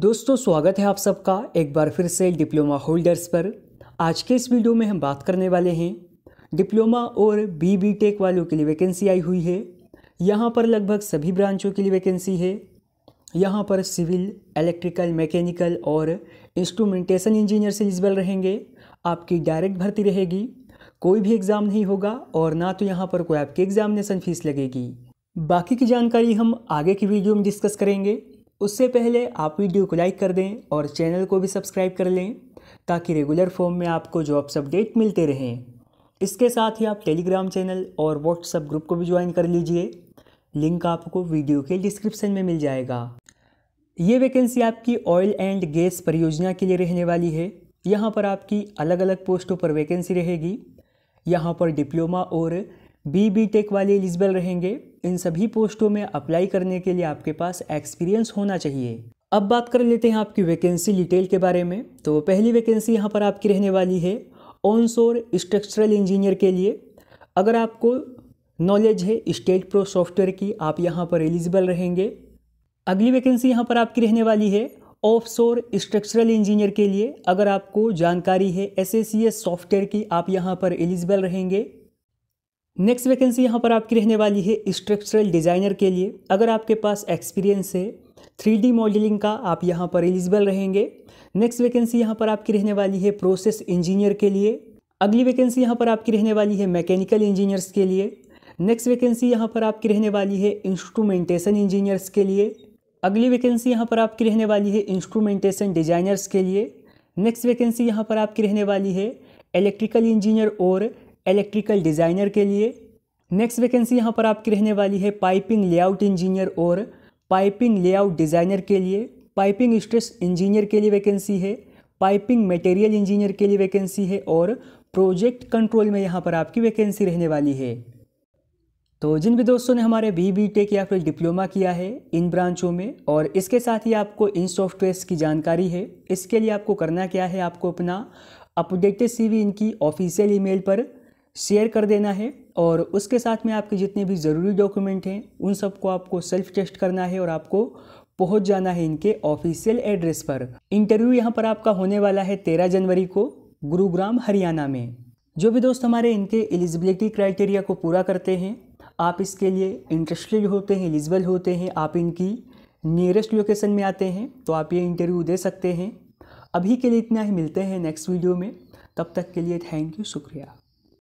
दोस्तों स्वागत है आप सबका एक बार फिर से डिप्लोमा होल्डर्स पर आज के इस वीडियो में हम बात करने वाले हैं डिप्लोमा और बी बी टेक वालों के लिए वैकेंसी आई हुई है यहाँ पर लगभग सभी ब्रांचों के लिए वैकेंसी है यहाँ पर सिविल इलेक्ट्रिकल मैकेनिकल और इंस्ट्रूमेंटेशन से एलिजिबल रहेंगे आपकी डायरेक्ट भर्ती रहेगी कोई भी एग्ज़ाम नहीं होगा और ना तो यहाँ पर कोई आपकी एग्ज़ामिनेसन फ़ीस लगेगी बाकी की जानकारी हम आगे की वीडियो में डिस्कस करेंगे उससे पहले आप वीडियो को लाइक कर दें और चैनल को भी सब्सक्राइब कर लें ताकि रेगुलर फॉर्म में आपको जॉब्स अपडेट मिलते रहें इसके साथ ही आप टेलीग्राम चैनल और व्हाट्सअप ग्रुप को भी ज्वाइन कर लीजिए लिंक आपको वीडियो के डिस्क्रिप्शन में मिल जाएगा ये वैकेंसी आपकी ऑयल एंड गैस परियोजना के लिए रहने वाली है यहाँ पर आपकी अलग अलग पोस्टों पर वैकेंसी रहेगी यहाँ पर डिप्लोमा और बी बी टेक वाले एलिजिबल रहेंगे इन सभी पोस्टों में अप्लाई करने के लिए आपके पास एक्सपीरियंस होना चाहिए अब बात कर लेते हैं आपकी वैकेंसी डिटेल के बारे में तो पहली वैकेंसी यहाँ पर आपकी रहने वाली है ऑनशोर स्ट्रक्चरल इंजीनियर के लिए अगर आपको नॉलेज है स्टेट प्रो सॉफ्टवेयर की आप यहाँ पर एलिजिबल रहेंगे अगली वैकेंसी यहाँ पर आपकी रहने वाली है ऑफशोर स्ट्रक्चरल इंजीनियर के लिए अगर आपको जानकारी है एस सॉफ्टवेयर की आप यहाँ पर एलिजिबल रहेंगे नेक्स्ट वैकेंसी यहाँ पर आपकी रहने वाली है स्ट्रक्चरल डिज़ाइनर के लिए अगर आपके पास एक्सपीरियंस है थ्री डी मॉडलिंग का आप यहाँ पर एलिजिबल रहेंगे नेक्स्ट वैकेंसी यहाँ पर आपकी रहने वाली है प्रोसेस इंजीनियर के लिए अगली वैकेंसी यहाँ पर आपकी रहने वाली है मैकेनिकल इंजीनियर्स के लिए नेक्स्ट वैकेंसी यहाँ पर आपकी रहने वाली है इंस्ट्रूमेंटेशन इंजीनियर्स के लिए अगली वैकेंसी यहाँ पर आपकी रहने वाली है इंस्ट्रूमेंटेशन डिजाइनर्स के लिए नेक्स्ट वैकेंसी यहाँ पर आपकी रहने वाली है इलेक्ट्रिकल इंजीनियर और इलेक्ट्रिकल डिज़ाइनर के लिए नेक्स्ट वैकेंसी यहाँ पर आपकी रहने वाली है पाइपिंग लेआउट इंजीनियर और पाइपिंग लेआउट डिज़ाइनर के लिए पाइपिंग स्ट्रेस इंजीनियर के लिए वैकेंसी है पाइपिंग मटेरियल इंजीनियर के लिए वैकेंसी है और प्रोजेक्ट कंट्रोल में यहाँ पर आपकी वैकेंसी रहने वाली है तो जिन भी दोस्तों ने हमारे बी बी टेक या फिर डिप्लोमा किया है इन ब्रांचों में और इसके साथ ही आपको इन सॉफ्टवेयर्स की जानकारी है इसके लिए आपको करना क्या है आपको अपना अपडेटेड सीवी इनकी ऑफिशियल ईमेल पर शेयर कर देना है और उसके साथ में आपके जितने भी ज़रूरी डॉक्यूमेंट हैं उन सबको आपको सेल्फ टेस्ट करना है और आपको पहुंच जाना है इनके ऑफिशियल एड्रेस पर इंटरव्यू यहाँ पर आपका होने वाला है तेरह जनवरी को गुरुग्राम हरियाणा में जो भी दोस्त हमारे इनके एलिजिबिलिटी क्राइटेरिया को पूरा करते हैं आप इसके लिए इंटरेस्टेड होते हैं एलिजिबल होते हैं आप इनकी नियरेस्ट लोकेशन में आते हैं तो आप ये इंटरव्यू दे सकते हैं अभी के लिए इतना ही मिलते हैं नेक्स्ट वीडियो में तब तक के लिए थैंक यू शुक्रिया